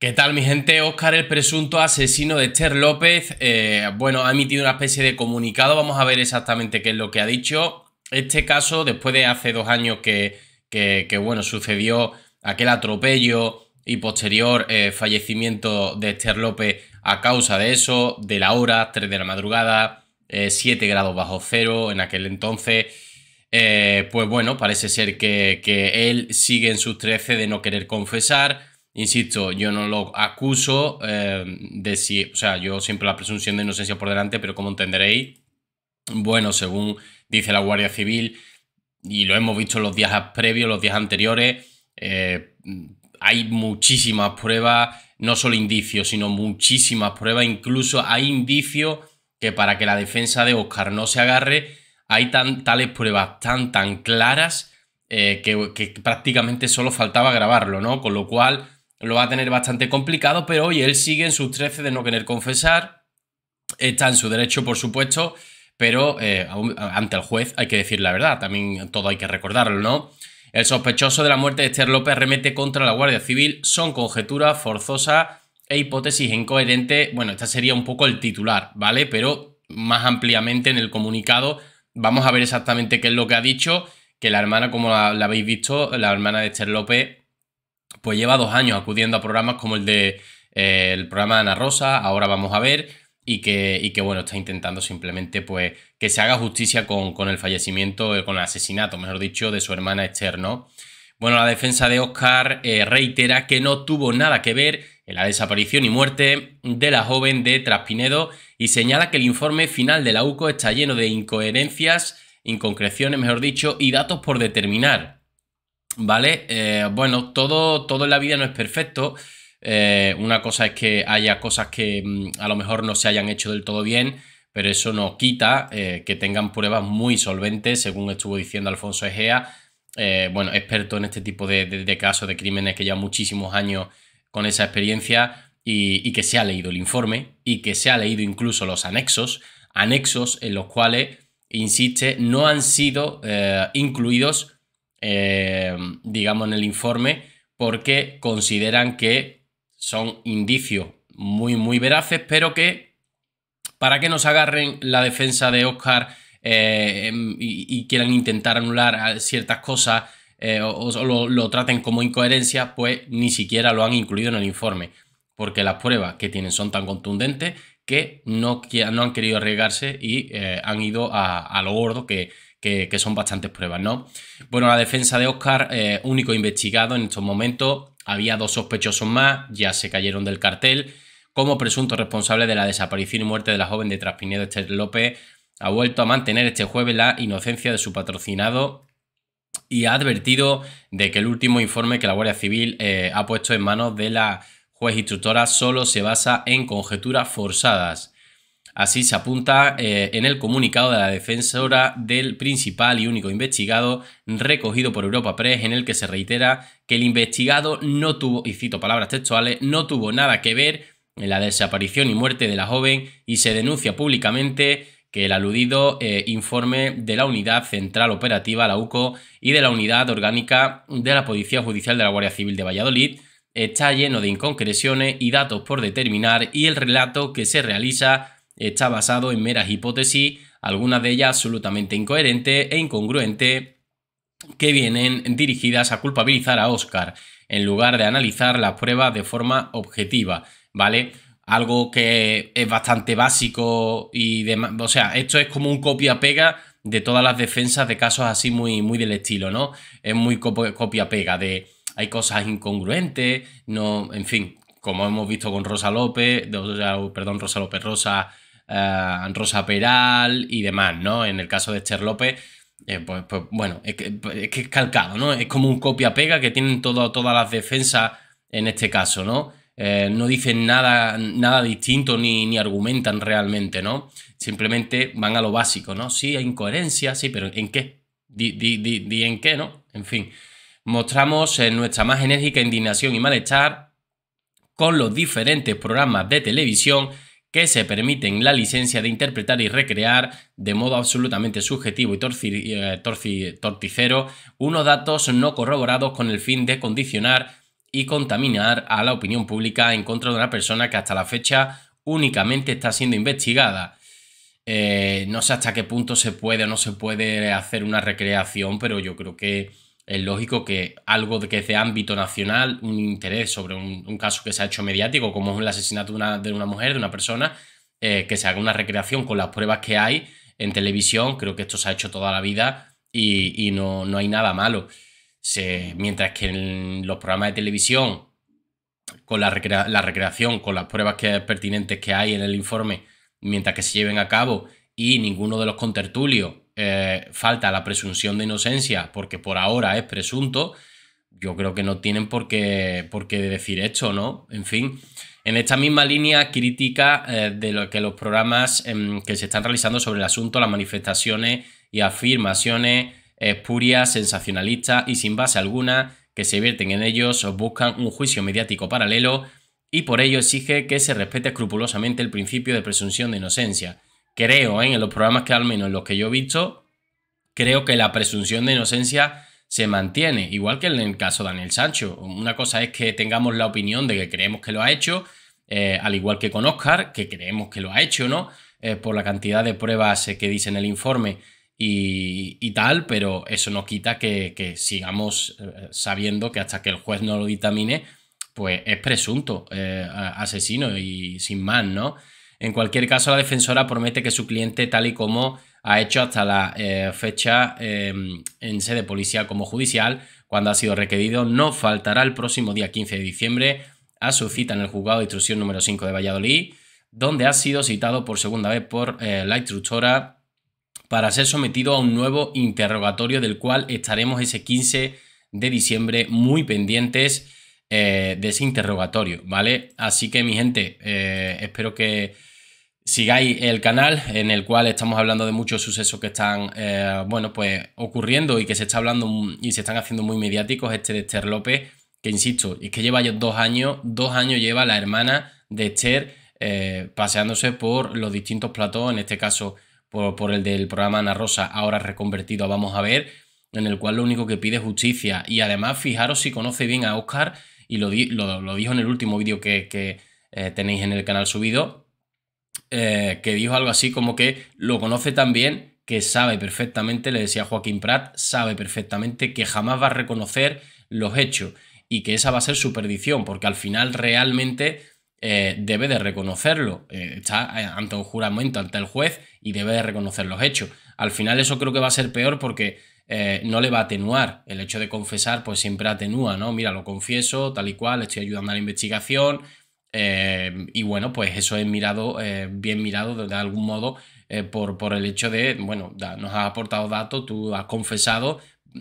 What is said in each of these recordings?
¿Qué tal mi gente? Oscar, el presunto asesino de Esther López, eh, bueno, ha emitido una especie de comunicado, vamos a ver exactamente qué es lo que ha dicho. Este caso, después de hace dos años que, bueno, sucedió aquel atropello y posterior eh, fallecimiento de Esther López a causa de eso, de la hora, 3 de la madrugada, 7 eh, grados bajo cero en aquel entonces. pues bueno, parece ser que, que él sigue en sus 13 de no querer confesar Insisto, yo no lo acuso eh, de si, o sea, yo siempre la presunción de inocencia por delante, pero como entenderéis, bueno, según dice la Guardia Civil, y lo hemos visto los días previos, los días anteriores, eh, hay muchísimas pruebas, no solo indicios, sino muchísimas pruebas, incluso hay indicios que para que la defensa de Oscar no se agarre, hay tales pruebas tan, tan claras eh, que, que prácticamente solo faltaba grabarlo, ¿no? Con lo cual lo va a tener bastante complicado, pero hoy él sigue en sus 13 de no querer confesar. Está en su derecho, por supuesto, pero eh, ante el juez hay que decir la verdad, también todo hay que recordarlo, ¿no? El sospechoso de la muerte de Esther López remete contra la Guardia Civil, son conjeturas forzosas e hipótesis incoherentes. Bueno, este sería un poco el titular, ¿vale? Pero más ampliamente en el comunicado vamos a ver exactamente qué es lo que ha dicho, que la hermana, como la habéis visto, la hermana de Esther López pues lleva dos años acudiendo a programas como el de eh, el programa Ana Rosa, ahora vamos a ver, y que, y que bueno, está intentando simplemente pues que se haga justicia con, con el fallecimiento, eh, con el asesinato, mejor dicho, de su hermana Esther, ¿no? Bueno, la defensa de Oscar eh, reitera que no tuvo nada que ver en la desaparición y muerte de la joven de Traspinedo y señala que el informe final de la UCO está lleno de incoherencias, inconcreciones, mejor dicho, y datos por determinar. ¿vale? Eh, bueno, todo, todo en la vida no es perfecto. Eh, una cosa es que haya cosas que mm, a lo mejor no se hayan hecho del todo bien, pero eso no quita eh, que tengan pruebas muy solventes, según estuvo diciendo Alfonso Egea, bueno, experto en este tipo de, casos, de crímenes que lleva muchísimos años con esa experiencia y que se ha leído el informe y que se ha leído incluso los anexos, anexos en los cuales, insiste, no han sido incluidos eh, digamos, en el informe, porque consideran que son indicios muy, muy veraces, pero que para que nos agarren la defensa de Oscar eh, em, y, quieran intentar anular ciertas cosas eh, o, lo, traten como incoherencia, pues ni siquiera lo han incluido en el informe, porque las pruebas que tienen son tan contundentes que no, han querido arriesgarse y han ido a, a lo gordo que que, son bastantes pruebas, ¿no? Bueno, la defensa de Oscar, eh, único investigado en estos momentos, había dos sospechosos más, ya se cayeron del cartel, como presunto responsable de la desaparición y muerte de la joven de Traspinedo Esther López, ha vuelto a mantener este jueves la inocencia de su patrocinado y ha advertido de que el último informe que la Guardia Civil eh, ha puesto en manos de la juez instructora solo se basa en conjeturas forzadas Así se apunta eh, en el comunicado de la defensora del principal y único investigado recogido por Europa Press en el que se reitera que el investigado no tuvo, y cito palabras textuales, no tuvo nada que ver en la desaparición y muerte de la joven y se denuncia públicamente que el aludido eh, informe de la Unidad Central Operativa, la UCO, y de la Unidad Orgánica de la Policía Judicial de la Guardia Civil de Valladolid está lleno de inconcreciones y datos por determinar y el relato que se realiza está basado en meras hipótesis, algunas de ellas absolutamente incoherentes e incongruentes, que vienen dirigidas a culpabilizar a Oscar, en lugar de analizar las pruebas de forma objetiva, ¿vale? Algo que es bastante básico y demás. O sea, esto es como un copia-pega de todas las defensas de casos así muy, muy del estilo, ¿no? Es muy copia-pega de hay cosas incongruentes, no, en fin, como hemos visto con Rosa López, perdón, Rosa López Rosa eh, Rosa Peral y demás, ¿no? En el caso de Esther López, eh, pues, pues, bueno, es que, es calcado, ¿no? Es como un copia-pega que tienen todo, todas las defensas en este caso, ¿no? Eh, no dicen nada, nada distinto ni, ni, argumentan realmente, ¿no? Simplemente van a lo básico, ¿no? Sí, hay incoherencia, sí, pero ¿en qué? Di, en qué, ¿no? En fin, mostramos nuestra más enérgica indignación y malestar con los diferentes programas de televisión que se permiten la licencia de interpretar y recrear de modo absolutamente subjetivo y eh, torticero unos datos no corroborados con el fin de condicionar y contaminar a la opinión pública en contra de una persona que hasta la fecha únicamente está siendo investigada. Eh, no sé hasta qué punto se puede o no se puede hacer una recreación, pero yo creo que es lógico que algo que es de ámbito nacional, un interés sobre un, caso que se ha hecho mediático, como es el asesinato de una, mujer, de una persona, eh, que se haga una recreación con las pruebas que hay en televisión, creo que esto se ha hecho toda la vida y, no, hay nada malo. mientras que en los programas de televisión, con la, recreación, con las pruebas que, pertinentes que hay en el informe, mientras que se lleven a cabo y ninguno de los contertulios eh, falta la presunción de inocencia porque por ahora es presunto, yo creo que no tienen por qué, por qué decir esto, ¿no? En fin, en esta misma línea crítica eh, de lo que los programas em, que se están realizando sobre el asunto, las manifestaciones y afirmaciones espurias, sensacionalistas y sin base alguna que se vierten en ellos buscan un juicio mediático paralelo y por ello exige que se respete escrupulosamente el principio de presunción de inocencia creo, ¿eh? en los programas que al menos los que yo he visto, creo que la presunción de inocencia se mantiene, igual que en el caso de Daniel Sancho. Una cosa es que tengamos la opinión de que creemos que lo ha hecho, eh, al igual que con Oscar, que creemos que lo ha hecho, ¿no? Eh, por la cantidad de pruebas que dice en el informe y, tal, pero eso no quita que, sigamos sabiendo que hasta que el juez no lo dictamine, pues es presunto asesino y sin más, ¿no? En cualquier caso, la defensora promete que su cliente, tal y como ha hecho hasta la eh, fecha em, en sede policial como judicial, cuando ha sido requerido, no faltará el próximo día 15 de diciembre a su cita en el juzgado de instrucción número 5 de Valladolid, donde ha sido citado por segunda vez por eh, la instructora para ser sometido a un nuevo interrogatorio del cual estaremos ese 15 de diciembre muy pendientes eh, de ese interrogatorio, ¿vale? Así que mi gente, eh, espero que sigáis el canal en el cual estamos hablando de muchos sucesos que están, eh, bueno, pues ocurriendo y que se está hablando y se están haciendo muy mediáticos. Este de Esther López, que insisto, es que lleva ya dos años, dos años lleva la hermana de Esther paseándose por los distintos platos, en este caso por, el del programa Ana Rosa, ahora reconvertido Vamos a ver, en el cual lo único que pide es justicia. Y además, fijaros si conoce bien a Oscar y lo, dijo en el último vídeo que, eh, tenéis en el canal subido, eh, que dijo algo así como que lo conoce tan bien que sabe perfectamente, le decía Joaquín Prat, sabe perfectamente que jamás va a reconocer los hechos y que esa va a ser su perdición, porque al final realmente eh, debe de reconocerlo. está ante un juramento, ante el juez, y debe de reconocer los hechos. Al final eso creo que va a ser peor porque eh, no le va a atenuar. El hecho de confesar, pues siempre atenúa, ¿no? Mira, lo confieso, tal y cual, estoy ayudando a la investigación. Eh, y bueno, pues eso es mirado, eh, bien mirado de, algún modo por, por, el hecho de, bueno, nos ha aportado datos, tú has confesado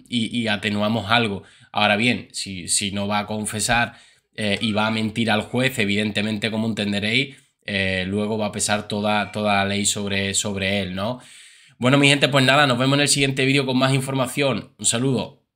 y, atenuamos algo. Ahora bien, si, si no va a confesar y va a mentir al juez, evidentemente, como entenderéis, luego va a pesar toda, toda la ley sobre, sobre él, ¿no? Bueno, mi gente, pues nada, nos vemos en el siguiente vídeo con más información. Un saludo.